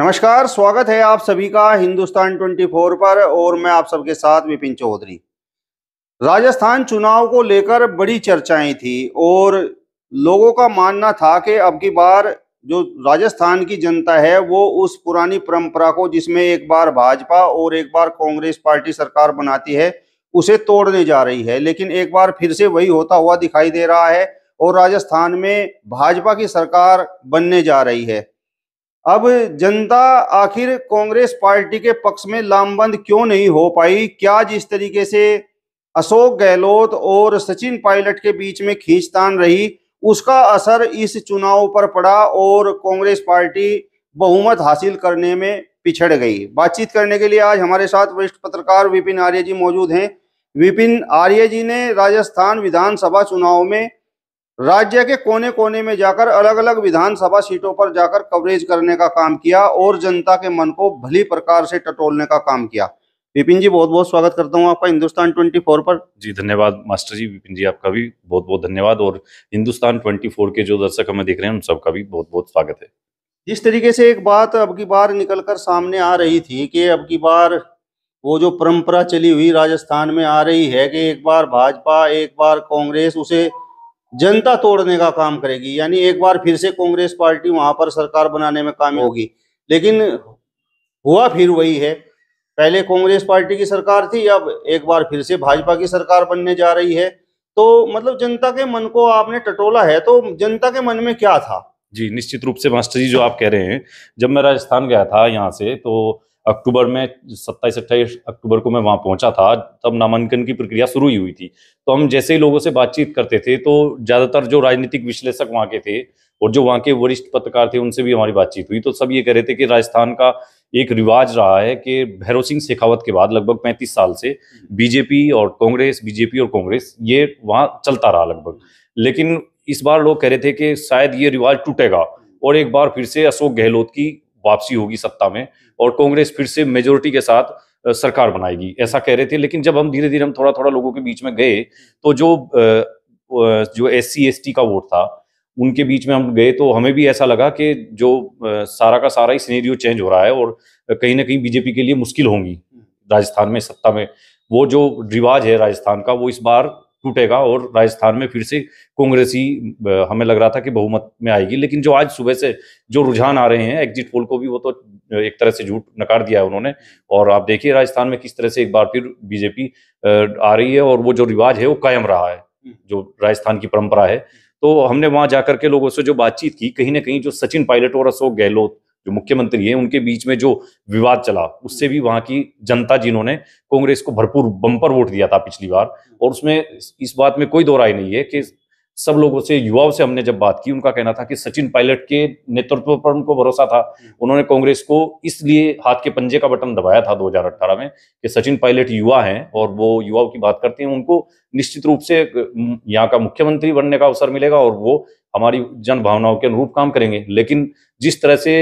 नमस्कार स्वागत है आप सभी का हिंदुस्तान 24 पर और मैं आप सबके साथ विपिन चौधरी राजस्थान चुनाव को लेकर बड़ी चर्चाएं थी और लोगों का मानना था कि अब की बार जो राजस्थान की जनता है वो उस पुरानी परंपरा को जिसमें एक बार भाजपा और एक बार कांग्रेस पार्टी सरकार बनाती है उसे तोड़ने जा रही है लेकिन एक बार फिर से वही होता हुआ दिखाई दे रहा है और राजस्थान में भाजपा की सरकार बनने जा रही है अब जनता आखिर कांग्रेस पार्टी के पक्ष में लामबंद क्यों नहीं हो पाई क्या जिस तरीके से अशोक गहलोत और सचिन पायलट के बीच में खींचतान रही उसका असर इस चुनाव पर पड़ा और कांग्रेस पार्टी बहुमत हासिल करने में पिछड़ गई बातचीत करने के लिए आज हमारे साथ वरिष्ठ पत्रकार विपिन आर्य जी मौजूद हैं विपिन आर्य जी ने राजस्थान विधानसभा चुनाव में राज्य के कोने कोने में जाकर अलग अलग विधानसभा सीटों पर जाकर कवरेज करने का काम किया और जनता के मन को भली प्रकार से टटोलने का काम किया विपिन जी बहुत बहुत स्वागत करता हूं आपका हिंदुस्तान 24 पर जी धन्यवाद मास्टर जी विपिन जी आपका भी बहुत बहुत धन्यवाद और हिंदुस्तान 24 के जो दर्शक हमें देख रहे हैं उन सबका भी बहुत बहुत स्वागत है जिस तरीके से एक बात अब की बार निकल कर सामने आ रही थी कि अब की बार वो जो परंपरा चली हुई राजस्थान में आ रही है कि एक बार भाजपा एक बार कांग्रेस उसे जनता तोड़ने का काम करेगी यानी एक बार फिर से कांग्रेस पार्टी वहां पर सरकार बनाने में काम होगी लेकिन हुआ फिर वही है पहले कांग्रेस पार्टी की सरकार थी अब एक बार फिर से भाजपा की सरकार बनने जा रही है तो मतलब जनता के मन को आपने टटोला है तो जनता के मन में क्या था जी निश्चित रूप से मास्टर जी जो आप कह रहे हैं जब मैं राजस्थान गया था यहाँ से तो अक्टूबर में सत्ताईस अट्ठाईस अक्टूबर को मैं वहाँ पहुँचा था तब नामांकन की प्रक्रिया शुरू ही हुई थी तो हम जैसे ही लोगों से बातचीत करते थे तो ज़्यादातर जो राजनीतिक विश्लेषक वहाँ के थे और जो वहाँ के वरिष्ठ पत्रकार थे उनसे भी हमारी बातचीत हुई तो सब ये कह रहे थे कि राजस्थान का एक रिवाज रहा है कि भैरव सिंह शेखावत के बाद लगभग 35 साल से बीजेपी और कांग्रेस बीजेपी और कांग्रेस ये वहाँ चलता रहा लगभग लेकिन इस बार लोग कह रहे थे कि शायद ये रिवाज टूटेगा और एक बार फिर से अशोक गहलोत की वापसी होगी सत्ता में और कांग्रेस फिर से मेजोरिटी के साथ सरकार बनाएगी ऐसा कह रहे थे लेकिन जब हम धीरे धीरे हम थोड़ा थोड़ा लोगों के बीच में गए तो जो जो एस सी का वोट था उनके बीच में हम गए तो हमें भी ऐसा लगा कि जो सारा का सारा ही सीनेरियो चेंज हो रहा है और कहीं ना कहीं बीजेपी के लिए मुश्किल होंगी राजस्थान में सत्ता में वो जो रिवाज है राजस्थान का वो इस बार टूटेगा और राजस्थान में फिर से कांग्रेस ही हमें लग रहा था कि बहुमत में आएगी लेकिन जो आज सुबह से जो रुझान आ रहे हैं एग्जिट पोल को भी वो तो एक तरह से झूठ नकार दिया है उन्होंने और आप देखिए राजस्थान में किस तरह से एक बार फिर बीजेपी आ रही है और वो जो रिवाज है वो कायम रहा है हम्म। जो राजस्थान की परंपरा है तो हमने वहां जाकर के लोगों से जो बातचीत की कहीं ना कहीं जो सचिन पायलट और अशोक गहलोत जो मुख्यमंत्री हैं उनके बीच में जो विवाद चला उससे भी वहां की जनता जिन्होंने कांग्रेस को भरपूर बम्पर वोट दिया था पिछली बार और उसमें इस बात में कोई दो नहीं है कि सब लोगों से युवाओं से हमने जब बात की उनका कहना था कि सचिन पायलट के नेतृत्व पर उनको भरोसा था हम्म। उन्होंने कांग्रेस को इसलिए हाथ के पंजे का बटन दबाया था 2018 में कि सचिन पायलट युवा हैं और वो युवाओं की बात करते हैं उनको निश्चित रूप से यहाँ का मुख्यमंत्री बनने का अवसर मिलेगा और वो हमारी जन भावनाओं के अनुरूप काम करेंगे लेकिन जिस तरह से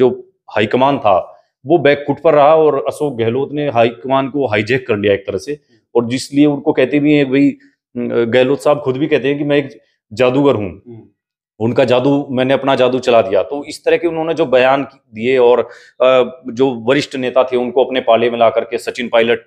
जो हाईकमान था वो बैकफुट पर रहा और अशोक गहलोत ने हाईकमान को हाईजेक कर लिया एक तरह से और जिसलिए उनको कहते भी हैं भाई गहलोत साहब खुद भी कहते हैं कि मैं एक जादूगर हूँ हम्म। उनका जादू मैंने अपना जादू चला दिया तो इस तरह के उन्होंने जो बयान दिए और जो वरिष्ठ नेता थे उनको अपने पाले में ला करके सचिन पायलट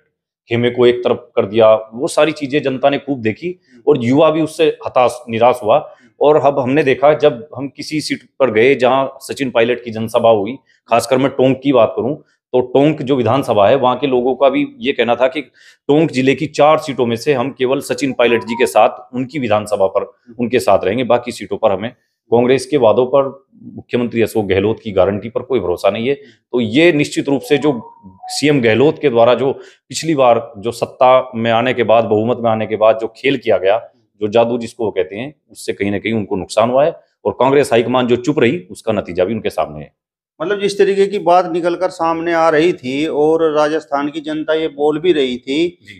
खेमे को एक तरफ कर दिया वो सारी चीजें जनता ने खूब देखी हम्म। और युवा भी उससे हताश निराश हुआ हम्म। और अब हमने देखा जब हम किसी सीट पर गए जहां सचिन पायलट की जनसभा हुई खासकर मैं टोंक की बात करूं तो टोंक जो विधानसभा है वहां के लोगों का भी ये कहना था कि टोंक जिले की चार सीटों में से हम केवल सचिन पायलट जी के साथ उनकी विधानसभा पर उनके साथ रहेंगे बाकी सीटों पर हमें कांग्रेस के वादों पर मुख्यमंत्री अशोक गहलोत की गारंटी पर कोई भरोसा नहीं है तो ये निश्चित रूप से जो सीएम गहलोत के द्वारा जो पिछली बार जो सत्ता में आने के बाद बहुमत में आने के बाद जो खेल किया गया जो जादू जिसको वो कहते हैं उससे कहीं ना कहीं उनको नुकसान हुआ है और कांग्रेस हाईकमान जो चुप रही उसका नतीजा भी उनके सामने है मतलब जिस तरीके की बात निकलकर सामने आ रही थी और राजस्थान की जनता ये बोल भी रही थी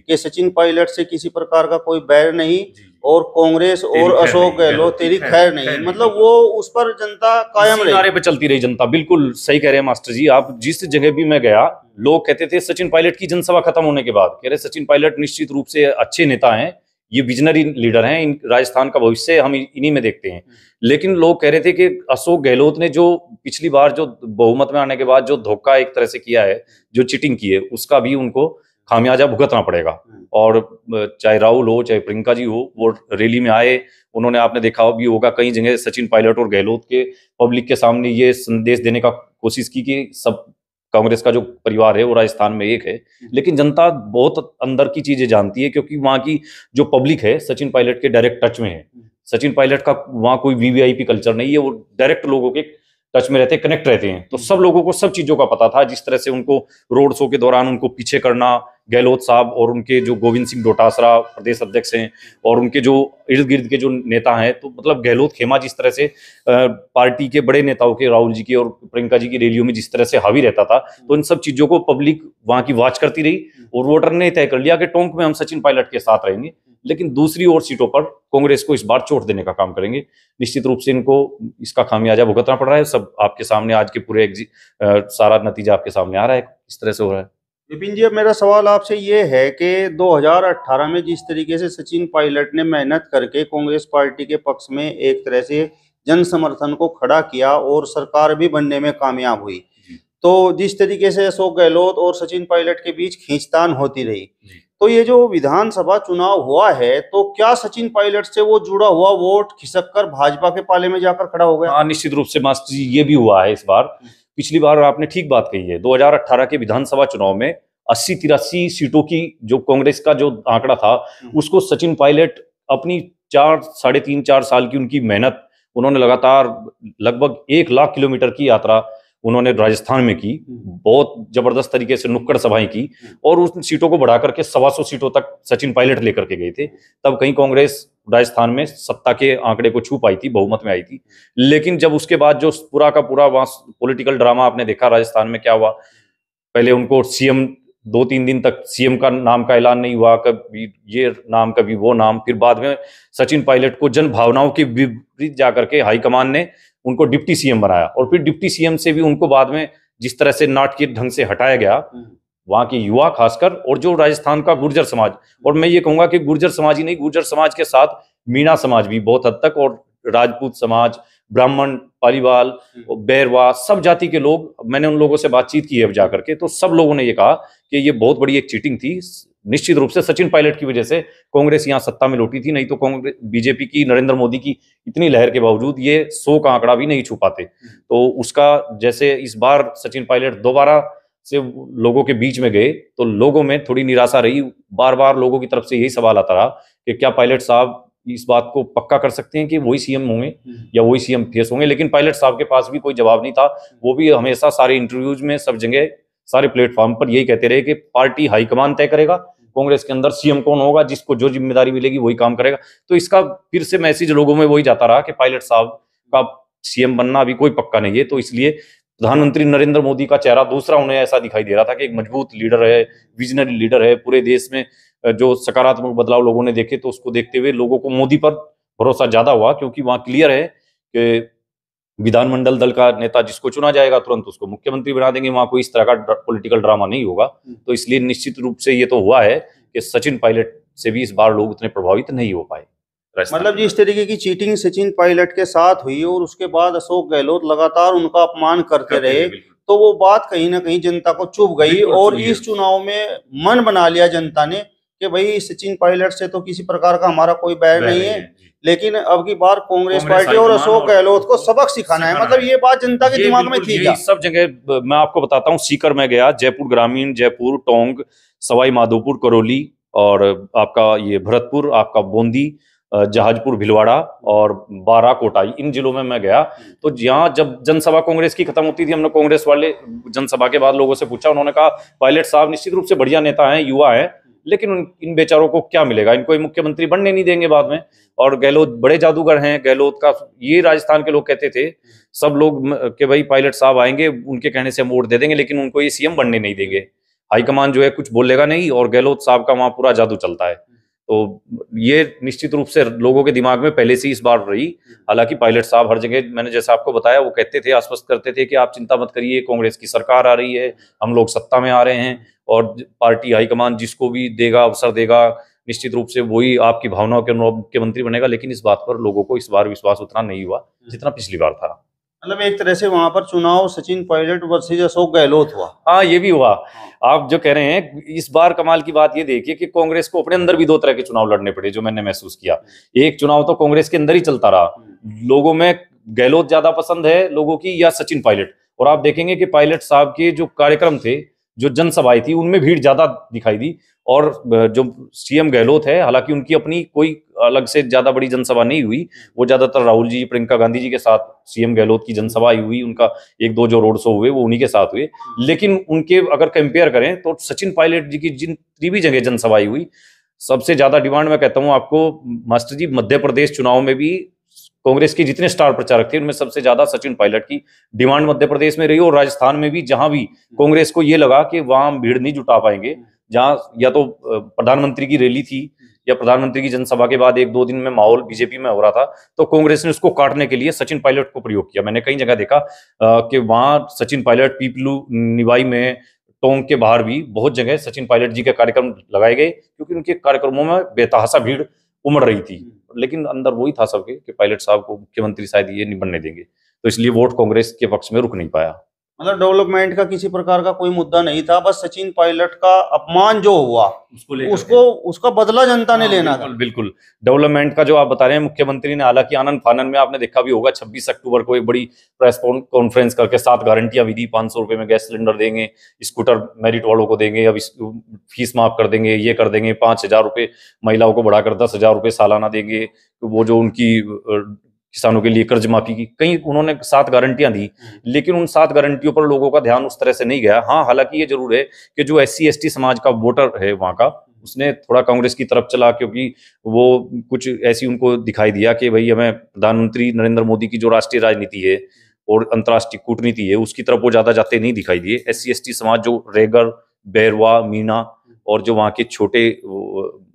कि सचिन पायलट से किसी प्रकार का कोई बैर नहीं और कांग्रेस और अशोक गहलोत तेरी खैर नहीं मतलब वो उस पर जनता कायम रही नारे पे चलती रही जनता बिल्कुल सही कह रहे हैं मास्टर जी आप जिस जगह भी मैं गया लोग कहते थे सचिन पायलट की जनसभा खत्म होने के बाद कह रहे सचिन पायलट निश्चित रूप से अच्छे नेता हैं ये विजनरी लीडर हैं इन राजस्थान का भविष्य हम इन्हीं में देखते हैं लेकिन लोग कह रहे थे कि अशोक गहलोत ने जो पिछली बार जो बहुमत में आने के बाद जो धोखा एक तरह से किया है जो चिटिंग की है उसका भी उनको खामियाजा भुगतना पड़ेगा हम्म। और चाहे राहुल हो चाहे प्रियंका जी हो वो रैली में आए उन्होंने आपने देखा भी होगा कई जगह सचिन पायलट और गहलोत के पब्लिक के सामने ये संदेश देने का कोशिश की कि सब कांग्रेस का जो परिवार है वो राजस्थान में एक है हम्म। लेकिन जनता बहुत अंदर की चीजें जानती है क्योंकि वहाँ की जो पब्लिक है सचिन पायलट के डायरेक्ट टच में है हम्म। सचिन पायलट का वहाँ कोई वीवीआईपी कल्चर नहीं है वो डायरेक्ट लोगों के टच में रहते कनेक्ट रहते हैं तो हम्म। सब लोगों को सब चीजों का पता था जिस तरह से उनको रोड शो के दौरान उनको पीछे करना गहलोत साहब और उनके जो गोविंद सिंह डोटासरा प्रदेश अध्यक्ष हैं और उनके जो इर्द गिर्द के जो नेता हैं तो मतलब गहलोत खेमा जिस तरह से पार्टी के बड़े नेताओं के राहुल जी की और प्रियंका जी की रैलियों में जिस तरह से हावी रहता था तो इन सब चीज़ों को पब्लिक वहाँ की वॉच करती रही और वोटर ने तय कर लिया कि टोंक में हम सचिन पायलट के साथ रहेंगे लेकिन दूसरी ओर सीटों पर कांग्रेस को इस बार चोट देने का काम करेंगे निश्चित रूप से इनको इसका खामियाजा भुगतना पड़ रहा है सब आपके सामने आज के पूरे सारा नतीजा आपके सामने आ रहा है इस तरह से हो रहा है विपिन जी मेरा सवाल आपसे ये है कि 2018 में जिस तरीके से सचिन पायलट ने मेहनत करके कांग्रेस पार्टी के पक्ष में एक तरह से जन समर्थन को खड़ा किया और सरकार भी बनने में कामयाब हुई तो जिस तरीके से अशोक गहलोत और सचिन पायलट के बीच खींचतान होती रही तो ये जो विधानसभा चुनाव हुआ है तो क्या सचिन पायलट से वो जुड़ा हुआ वोट खिसक कर भाजपा के पाले में जाकर खड़ा हो गया हाँ, निश्चित रूप से मास्टर जी ये भी हुआ है इस बार पिछली बार आपने ठीक बात कही है 2018 के विधानसभा चुनाव में अस्सी तिरासी सीटों की जो कांग्रेस का जो आंकड़ा था हम्म। उसको सचिन पायलट अपनी चार साढ़े तीन चार साल की उनकी मेहनत उन्होंने लगातार लगभग एक लाख किलोमीटर की यात्रा उन्होंने राजस्थान में की हम्म। बहुत जबरदस्त तरीके से नुक्कड़ सभाएं की हम्म। और उन सीटों को बढ़ा करके सवा सौ सीटों तक सचिन पायलट लेकर के गए थे तब कहीं कांग्रेस राजस्थान में सत्ता के आंकड़े को छू पाई थी बहुमत में आई थी लेकिन जब उसके बाद जो पूरा का पूरा वहां पॉलिटिकल ड्रामा आपने देखा राजस्थान में क्या हुआ पहले उनको सीएम दो तीन दिन तक सीएम का नाम का ऐलान नहीं हुआ कभी ये नाम कभी वो नाम फिर बाद में सचिन पायलट को जन भावनाओं के विपरीत जाकर के हाईकमान ने उनको डिप्टी सीएम बनाया और फिर डिप्टी सीएम से भी उनको बाद में जिस तरह से नाटकीय ढंग से हटाया गया हम्म। वहाँ के युवा खासकर और जो राजस्थान का गुर्जर समाज और मैं ये कहूँगा कि गुर्जर समाज ही नहीं गुर्जर समाज के साथ मीणा समाज भी बहुत हद तक और राजपूत समाज ब्राह्मण पालीवाल हम्म। बैरवा सब जाति के लोग मैंने उन लोगों से बातचीत की है अब जाकर के तो सब लोगों ने ये कहा कि ये बहुत बड़ी एक चीटिंग थी निश्चित रूप से सचिन पायलट की वजह से कांग्रेस यहाँ सत्ता में लौटी थी नहीं तो कांग्रेस बीजेपी की नरेंद्र मोदी की इतनी लहर के बावजूद ये सो का आंकड़ा भी नहीं छुपाते हम्म। तो उसका जैसे इस बार सचिन पायलट दोबारा से लोगों के बीच में गए तो लोगों में थोड़ी निराशा रही बार बार लोगों की तरफ से यही सवाल आता रहा कि क्या पायलट साहब इस बात को पक्का कर सकते हैं कि वही सीएम होंगे हम्म। या वही सीएम फेस होंगे लेकिन पायलट साहब के पास भी कोई जवाब नहीं था वो भी हमेशा सारे इंटरव्यूज में सब जगह सारे प्लेटफॉर्म पर यही कहते रहे कि पार्टी हाईकमान तय करेगा कांग्रेस के अंदर सीएम कौन होगा जिसको जो जिम्मेदारी मिलेगी वही काम करेगा तो इसका फिर से मैसेज लोगों में वही जाता रहा कि पायलट साहब का सीएम बनना अभी कोई पक्का नहीं है तो इसलिए प्रधानमंत्री नरेंद्र मोदी का चेहरा दूसरा उन्हें ऐसा दिखाई दे रहा था कि एक मजबूत लीडर है विजनरी लीडर है पूरे देश में जो सकारात्मक बदलाव लोगों ने देखे तो उसको देखते हुए लोगों को मोदी पर भरोसा ज्यादा हुआ क्योंकि वहां क्लियर है कि विधानमंडल दल का नेता जिसको चुना जाएगा तुरंत उसको मुख्यमंत्री बना देंगे वहां कोई इस तरह का पॉलिटिकल ड्रामा नहीं होगा हम्म। तो इसलिए निश्चित रूप से ये तो हुआ है कि सचिन पायलट से भी इस बार लोग उतने प्रभावित नहीं हो पाए मतलब जिस तरीके की चीटिंग सचिन पायलट के साथ हुई और उसके बाद अशोक गहलोत लगातार उनका अपमान करते रहे तो वो बात कहीं ना कहीं जनता को चुभ गई और इस चुनाव में मन बना लिया जनता ने कि भाई सचिन पायलट से तो किसी प्रकार का हमारा कोई बैर नहीं है लेकिन अब की बार कांग्रेस पार्टी और तो अशोक गहलोत को सबक सिखाना है मतलब ये बात जनता के दिमाग में थी सब जगह मैं आपको बताता हूँ सीकर में गया जयपुर ग्रामीण जयपुर टोंग सवाई माधोपुर करौली और आपका ये भरतपुर आपका बूंदी जहाजपुर भिलवाड़ा और बारा कोटाई इन जिलों में मैं गया तो यहाँ जब जनसभा कांग्रेस की खत्म होती थी हमने कांग्रेस वाले जनसभा के बाद लोगों से पूछा उन्होंने कहा पायलट साहब निश्चित रूप से बढ़िया नेता हैं युवा हैं लेकिन उन इन बेचारों को क्या मिलेगा इनको मुख्यमंत्री बनने नहीं देंगे बाद में और गहलोत बड़े जादूगर हैं गहलोत का ये राजस्थान के लोग कहते थे सब लोग के भाई पायलट साहब आएंगे उनके कहने से हम वोट दे देंगे लेकिन उनको ये सीएम बनने नहीं देंगे हाईकमान जो है कुछ बोलेगा नहीं और गहलोत साहब का वहां पूरा जादू चलता है तो ये निश्चित रूप से लोगों के दिमाग में पहले से ही इस बार रही हालांकि पायलट साहब हर जगह मैंने जैसा आपको बताया वो कहते थे आश्वस्त करते थे कि आप चिंता मत करिए कांग्रेस की सरकार आ रही है हम लोग सत्ता में आ रहे हैं और पार्टी हाईकमान जिसको भी देगा अवसर देगा निश्चित रूप से वही आपकी भावनाओं के मुख्यमंत्री बनेगा लेकिन इस बात पर लोगों को इस बार विश्वास उतना नहीं हुआ जितना पिछली बार था मतलब एक तरह से वहां पर चुनाव सचिन पायलट वर्सेज अशोक गहलोत हुआ हाँ ये भी हुआ हाँ। आप जो कह रहे हैं इस बार कमाल की बात ये देखिए कि कांग्रेस को अपने अंदर भी दो तरह के चुनाव लड़ने पड़े जो मैंने महसूस किया एक चुनाव तो कांग्रेस के अंदर ही चलता रहा हम्म। लोगों में गहलोत ज्यादा पसंद है लोगों की या सचिन पायलट और आप देखेंगे कि पायलट साहब के जो कार्यक्रम थे जो जनसभाएं थी उनमें भीड़ ज्यादा दिखाई दी और जो सीएम गहलोत है हालांकि उनकी अपनी कोई अलग से ज्यादा बड़ी जनसभा नहीं हुई वो ज्यादातर राहुल जी प्रियंका गांधी जी के साथ सीएम गहलोत की जनसभा हुई उनका एक दो जो रोड शो हुए वो उन्हीं के साथ हुए लेकिन उनके अगर कंपेयर करें तो सचिन पायलट जी की जिन भी जगह जनसभा हुई सबसे ज्यादा डिमांड मैं कहता हूँ आपको मास्टर जी मध्य प्रदेश चुनाव में भी कांग्रेस के जितने स्टार प्रचारक थे उनमें सबसे ज्यादा सचिन पायलट की डिमांड मध्य प्रदेश में रही और राजस्थान में भी जहां भी हम्म। कांग्रेस को ये लगा कि वहां भीड़ नहीं जुटा पाएंगे हम्म। जहां या तो प्रधानमंत्री की रैली थी हम्म। या प्रधानमंत्री की जनसभा के बाद एक दो दिन में माहौल बीजेपी में हो रहा था तो कांग्रेस ने उसको काटने के लिए सचिन पायलट को प्रयोग किया मैंने कई जगह देखा कि वहां सचिन पायलट पीपलू निवाई में टोंग के बाहर भी बहुत जगह सचिन पायलट जी के कार्यक्रम लगाए गए क्योंकि उनके कार्यक्रमों में बेतहासा भीड़ उमड़ रही थी लेकिन अंदर वही था सबके कि पायलट साहब को मुख्यमंत्री शायद ये नहीं बनने देंगे तो इसलिए वोट कांग्रेस के पक्ष में रुक नहीं पाया मतलब डेवलपमेंट का किसी प्रकार का कोई मुद्दा नहीं था बस सचिन पायलट का अपमान जो हुआ उसको उसको उसका बदला जनता ने हाँ, लेना बिल्कुल, था बिल्कुल डेवलपमेंट का जो आप बता रहे हैं मुख्यमंत्री ने हालांकि आनंद फानन में आपने देखा भी होगा 26 अक्टूबर को एक बड़ी प्रेस कॉन्फ्रेंस करके साथ गारंटियां भी दी पांच सौ रुपए में गैस सिलेंडर देंगे स्कूटर मेरिट वालों को देंगे अब फीस माफ कर देंगे ये कर देंगे पांच हजार महिलाओं को बढ़ाकर दस हजार सालाना देंगे वो जो उनकी किसानों के लिए कर्ज माफी की कई उन्होंने सात गारंटियां दी हम्म। लेकिन उन सात गारंटियों पर लोगों का ध्यान उस तरह से नहीं गया हाँ हालांकि ये जरूर है कि जो एस सी समाज का वोटर है वहाँ का उसने थोड़ा कांग्रेस की तरफ चला क्योंकि वो कुछ ऐसी उनको दिखाई दिया कि भाई हमें प्रधानमंत्री नरेंद्र मोदी की जो राष्ट्रीय राजनीति है और अंतर्राष्ट्रीय कूटनीति है उसकी तरफ वो ज्यादा जाते नहीं दिखाई दिए एस सी समाज जो रेगर बैरवा मीना और जो वहाँ के छोटे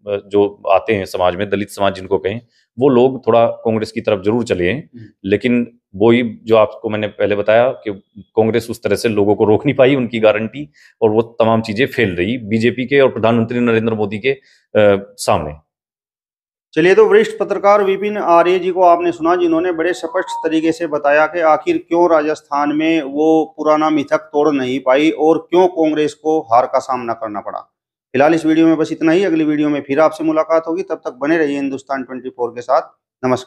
जो आते हैं समाज में दलित समाज जिनको कहें वो लोग थोड़ा कांग्रेस की तरफ जरूर चले हैं हम्म। लेकिन ही जो आपको मैंने पहले बताया कि कांग्रेस उस तरह से लोगों को रोक नहीं पाई उनकी गारंटी और वो तमाम चीजें फेल रही बीजेपी के और प्रधानमंत्री नरेंद्र मोदी के आ, सामने चलिए तो वरिष्ठ पत्रकार विपिन आर्य जी को आपने सुना जिन्होंने बड़े स्पष्ट तरीके से बताया कि आखिर क्यों राजस्थान में वो पुराना मिथक तोड़ नहीं पाई और क्यों कांग्रेस को हार का सामना करना पड़ा फिलहाल इस वीडियो में बस इतना ही अगली वीडियो में फिर आपसे मुलाकात होगी तब तक बने रहिए हिंदुस्तान 24 के साथ नमस्कार